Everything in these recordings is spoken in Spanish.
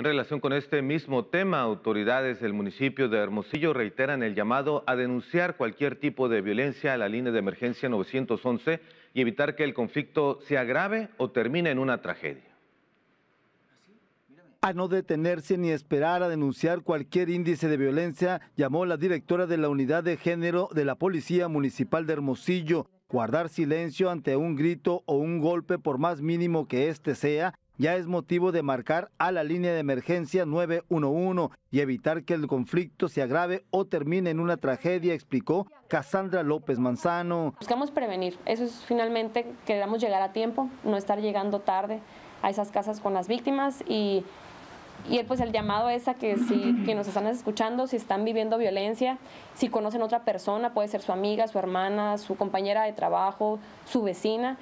En relación con este mismo tema, autoridades del municipio de Hermosillo reiteran el llamado a denunciar cualquier tipo de violencia a la línea de emergencia 911 y evitar que el conflicto se agrave o termine en una tragedia a no detenerse ni esperar a denunciar cualquier índice de violencia, llamó la directora de la unidad de género de la Policía Municipal de Hermosillo. Guardar silencio ante un grito o un golpe, por más mínimo que éste sea, ya es motivo de marcar a la línea de emergencia 911 y evitar que el conflicto se agrave o termine en una tragedia, explicó Cassandra López Manzano. Buscamos prevenir, eso es finalmente, queremos llegar a tiempo, no estar llegando tarde a esas casas con las víctimas y y pues el llamado es a que si que nos están escuchando, si están viviendo violencia, si conocen otra persona, puede ser su amiga, su hermana, su compañera de trabajo, su vecina,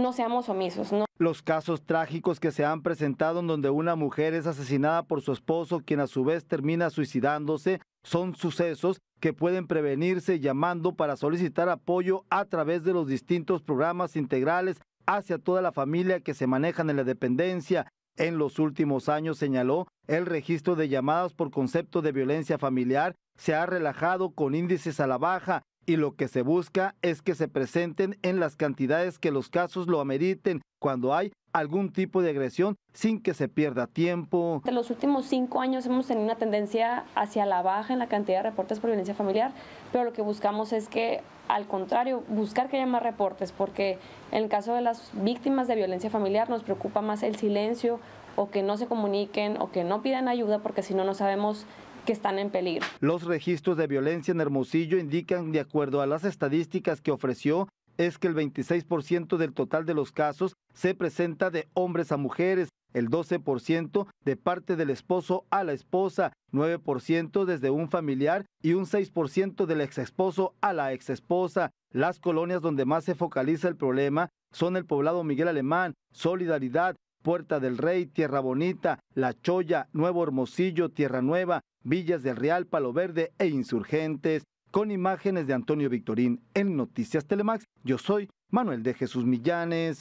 no seamos omisos. Los casos trágicos que se han presentado en donde una mujer es asesinada por su esposo, quien a su vez termina suicidándose, son sucesos que pueden prevenirse llamando para solicitar apoyo a través de los distintos programas integrales hacia toda la familia que se manejan en la dependencia. En los últimos años, señaló, el registro de llamadas por concepto de violencia familiar se ha relajado con índices a la baja y lo que se busca es que se presenten en las cantidades que los casos lo ameriten cuando hay algún tipo de agresión sin que se pierda tiempo. En los últimos cinco años hemos tenido una tendencia hacia la baja en la cantidad de reportes por violencia familiar, pero lo que buscamos es que, al contrario, buscar que haya más reportes, porque en el caso de las víctimas de violencia familiar nos preocupa más el silencio o que no se comuniquen o que no pidan ayuda, porque si no, no sabemos que están en peligro. Los registros de violencia en Hermosillo indican, de acuerdo a las estadísticas que ofreció, es que el 26% del total de los casos se presenta de hombres a mujeres, el 12% de parte del esposo a la esposa, 9% desde un familiar y un 6% del exesposo a la exesposa. Las colonias donde más se focaliza el problema son el poblado Miguel Alemán, Solidaridad, Puerta del Rey, Tierra Bonita, La Choya, Nuevo Hermosillo, Tierra Nueva, Villas del Real, Palo Verde e Insurgentes. Con imágenes de Antonio Victorín en Noticias Telemax, yo soy Manuel de Jesús Millanes.